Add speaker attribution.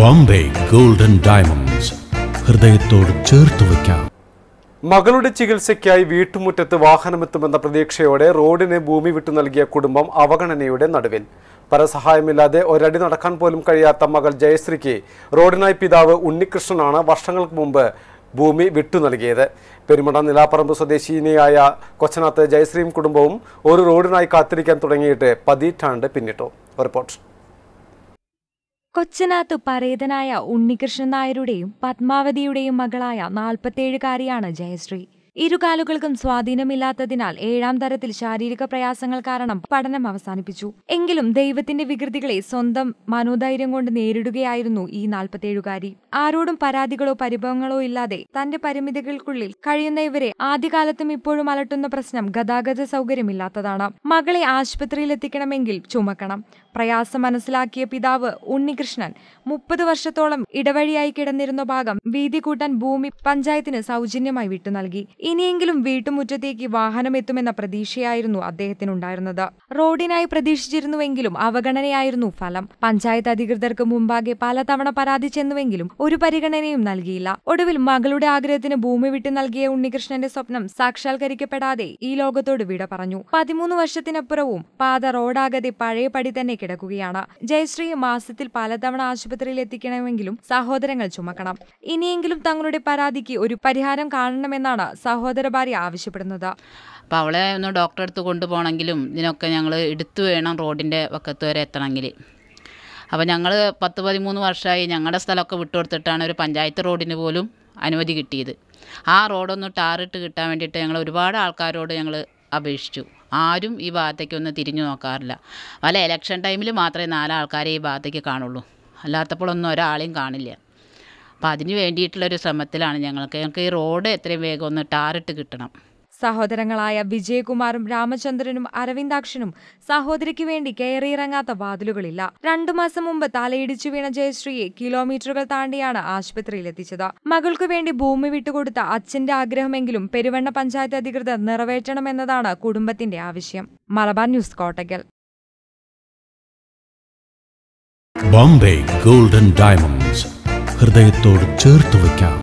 Speaker 1: Bombay golden diamonds ഹൃദയത്തോട് ചേർത്ത് വയ്ക്കാം മകളുടെ ചികിത്സയ്ക്കായി വീട്ടുമുറ്റത്ത് വാഹനമെത്തുമെന്ന പ്രതീക്ഷയോടെ റോഡിന് ഭൂമി വിട്ടു നൽകിയ കുടുംബം അവഗണനയുടെ നടുവിൽ പരസഹായമില്ലാതെ ഒരടി നടക്കാൻ പോലും കഴിയാത്ത മകൾ ജയശ്രീക്ക് റോഡിനായി പിതാവ് ഉണ്ണികൃഷ്ണനാണ് വർഷങ്ങൾക്ക് മുമ്പ് ഭൂമി വിട്ടു നൽകിയത് പെരുമട നിലാപ്പറമ്പ് സ്വദേശിനിയായ കൊച്ചനാത്ത് ജയശ്രീയും കുടുംബവും ഒരു റോഡിനായി കാത്തിരിക്കാൻ തുടങ്ങിയിട്ട് പതിറ്റാണ്ട് പിന്നിട്ടു റിപ്പോർട്ട്
Speaker 2: കൊച്ചനാത്ത് പരേതനായ ഉണ്ണികൃഷ്ണൻ നായരുടെയും പത്മാവതിയുടെയും മകളായ നാൽപ്പത്തേഴുകാരിയാണ് ജയശ്രീ ഇരുകാലുകൾക്കും സ്വാധീനമില്ലാത്തതിനാൽ ഏഴാം തരത്തിൽ ശാരീരിക പ്രയാസങ്ങൾ കാരണം പഠനം അവസാനിപ്പിച്ചു എങ്കിലും ദൈവത്തിന്റെ വികൃതികളെ സ്വന്തം മനോധൈര്യം കൊണ്ട് നേരിടുകയായിരുന്നു ഈ നാൽപ്പത്തേഴുകാരി ആരോടും പരാതികളോ പരിഭവങ്ങളോ ഇല്ലാതെ തന്റെ പരിമിതികൾക്കുള്ളിൽ കഴിയുന്ന ഇവരെ ആദ്യകാലത്തും ഇപ്പോഴും അലട്ടുന്ന പ്രശ്നം ഗതാഗത സൗകര്യമില്ലാത്തതാണ് മകളെ ആശുപത്രിയിലെത്തിക്കണമെങ്കിൽ ചുമക്കണം പ്രയാസം മനസ്സിലാക്കിയ പിതാവ് ഉണ്ണികൃഷ്ണൻ മുപ്പത് വർഷത്തോളം ഇടവഴിയായി കിടന്നിരുന്ന ഭാഗം വീതി കൂട്ടാൻ ഭൂമി പഞ്ചായത്തിന് സൗജന്യമായി വിട്ടു നൽകി ഇനിയെങ്കിലും വീട്ടുമുറ്റത്തേക്ക് വാഹനമെത്തുമെന്ന പ്രതീക്ഷയായിരുന്നു അദ്ദേഹത്തിനുണ്ടായിരുന്നത് റോഡിനായി പ്രതീക്ഷിച്ചിരുന്നുവെങ്കിലും അവഗണനയായിരുന്നു ഫലം പഞ്ചായത്ത് അധികൃതർക്ക് മുമ്പാകെ പലതവണ പരാതി ചെന്നുവെങ്കിലും ഒരു പരിഗണനയും നൽകിയില്ല ഒടുവിൽ മകളുടെ ആഗ്രഹത്തിന് ഭൂമി വിട്ടു നൽകിയ ഉണ്ണികൃഷ്ണന്റെ സ്വപ്നം സാക്ഷാത്കരിക്കപ്പെടാതെ ഈ ലോകത്തോട് വിട പറഞ്ഞു പതിമൂന്ന് വർഷത്തിനപ്പുറവും പാത റോഡാകതെ പഴയപടി തന്നെ കിടക്കുകയാണ് ജയശ്രീ മാസത്തിൽ പലതവണ ആശുപത്രിയിൽ എത്തിക്കണമെങ്കിലും സഹോദരങ്ങൾ ചുമക്കണം ഇനിയെങ്കിലും തങ്ങളുടെ പരാതിക്ക് ഒരു പരിഹാരം കാണണമെന്നാണ്
Speaker 3: സഹോദരൻ സഹോദര ഭാര്യ ആവശ്യപ്പെടുന്നത് അപ്പോൾ അവളെ ഒന്ന് ഡോക്ടറെ അടുത്ത് കൊണ്ടുപോകണമെങ്കിലും ഇതിനൊക്കെ ഞങ്ങൾ എടുത്തു വേണം റോഡിൻ്റെ വക്കത്ത് വരെ എത്തണമെങ്കിൽ അപ്പോൾ ഞങ്ങൾ പത്ത് പതിമൂന്ന് വർഷമായി ഞങ്ങളുടെ സ്ഥലമൊക്കെ വിട്ടുകൊടുത്തിട്ടാണ് ഒരു പഞ്ചായത്ത് റോഡിന് പോലും അനുമതി കിട്ടിയത് ആ റോഡൊന്ന് ടാറിട്ട് കിട്ടാൻ വേണ്ടിയിട്ട് ഞങ്ങൾ ഒരുപാട് ആൾക്കാരോട് ഞങ്ങൾ അപേക്ഷിച്ചു ആരും ഈ ഭാഗത്തേക്കൊന്ന് തിരിഞ്ഞു നോക്കാറില്ല വല്ല ഇലക്ഷൻ ടൈമിൽ മാത്രമേ നാലാൾക്കാരെ ഈ ഭാഗത്തേക്ക് കാണുള്ളൂ അല്ലാത്തപ്പോഴൊന്നും ഒരാളെയും കാണില്ല അപ്പം അതിന് വേണ്ടിയിട്ടുള്ളൊരു ശ്രമത്തിലാണ് ഞങ്ങൾക്ക് ഞങ്ങൾക്ക് ഈ റോഡ് എത്രയും വേഗം ഒന്ന് ടാറിട്ട് കിട്ടണം
Speaker 2: സഹോദരങ്ങളായ വിജയകുമാറും രാമചന്ദ്രനും അരവിന്ദാക്ഷനും സഹോദരിക്ക് വേണ്ടി കയറിയിറങ്ങാത്ത വാതിലുകളില്ല രണ്ടു മാസം മുമ്പ് തലയിടിച്ചു വീണ ജയശ്രീയെ കിലോമീറ്ററുകൾ താണ്ടിയാണ് ആശുപത്രിയിൽ എത്തിച്ചത് മകൾക്കു വേണ്ടി ഭൂമി വിട്ടുകൊടുത്ത അച്ഛന്റെ ആഗ്രഹമെങ്കിലും പെരുവണ്ണ പഞ്ചായത്ത് അധികൃതർ നിറവേറ്റണമെന്നതാണ് കുടുംബത്തിന്റെ ആവശ്യം Malabar news Kottakkal Bombay golden diamond ഹൃദയത്തോട് ചേർത്ത് വയ്ക്കാം